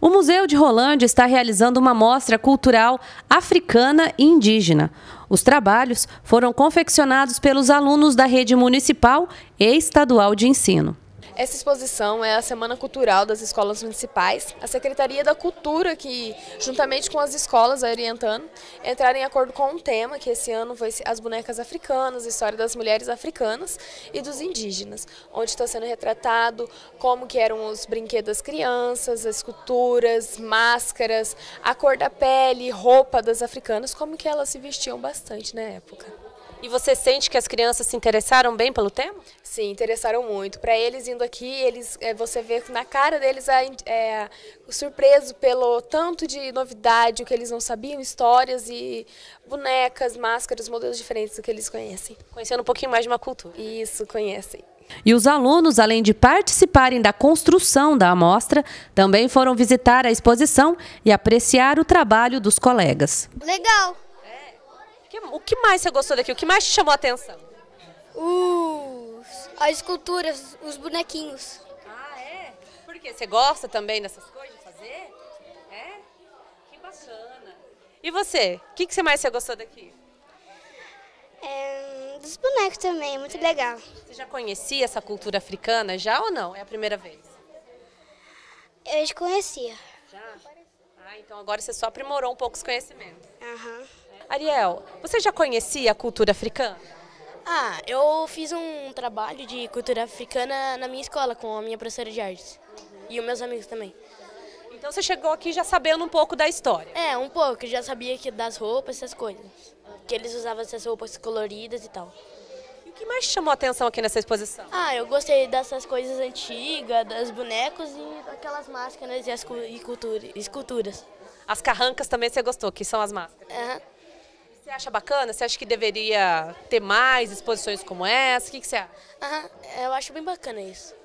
O Museu de Rolândia está realizando uma mostra cultural africana e indígena. Os trabalhos foram confeccionados pelos alunos da rede municipal e estadual de ensino. Essa exposição é a Semana Cultural das Escolas Municipais. A Secretaria da Cultura, que juntamente com as escolas orientando, entraram em acordo com um tema, que esse ano foi as bonecas africanas, a história das mulheres africanas e dos indígenas, onde está sendo retratado como que eram os brinquedos das crianças, as esculturas, máscaras, a cor da pele, roupa das africanas, como que elas se vestiam bastante na época. E você sente que as crianças se interessaram bem pelo tema? Sim, interessaram muito. Para eles indo aqui, eles, é, você vê na cara deles a, é, surpreso pelo tanto de novidade, o que eles não sabiam, histórias e bonecas, máscaras, modelos diferentes do que eles conhecem. Conhecendo um pouquinho mais de uma cultura. Isso, conhecem. E os alunos, além de participarem da construção da amostra, também foram visitar a exposição e apreciar o trabalho dos colegas. Legal! Que, o que mais você gostou daqui? O que mais te chamou a atenção? Os, as esculturas, os bonequinhos. Ah, é? Por quê? Você gosta também dessas coisas de fazer? É? Que bacana. E você? O que, que você mais você gostou daqui? É, dos bonecos também, muito é. legal. Você já conhecia essa cultura africana já ou não? É a primeira vez? Eu já conhecia. Já? Ah, então agora você só aprimorou um pouco os conhecimentos. Aham. Uhum. Ariel, você já conhecia a cultura africana? Ah, eu fiz um trabalho de cultura africana na minha escola com a minha professora de artes e os meus amigos também. Então você chegou aqui já sabendo um pouco da história? É, um pouco. Já sabia que das roupas, essas coisas. Que eles usavam essas roupas coloridas e tal. E o que mais chamou a atenção aqui nessa exposição? Ah, eu gostei dessas coisas antigas, dos bonecos e aquelas máscaras e as e cultura, esculturas. As carrancas também você gostou, que são as máscaras? Uhum. Você acha bacana? Você acha que deveria ter mais exposições como essa? O que, que você acha? Uhum, eu acho bem bacana isso.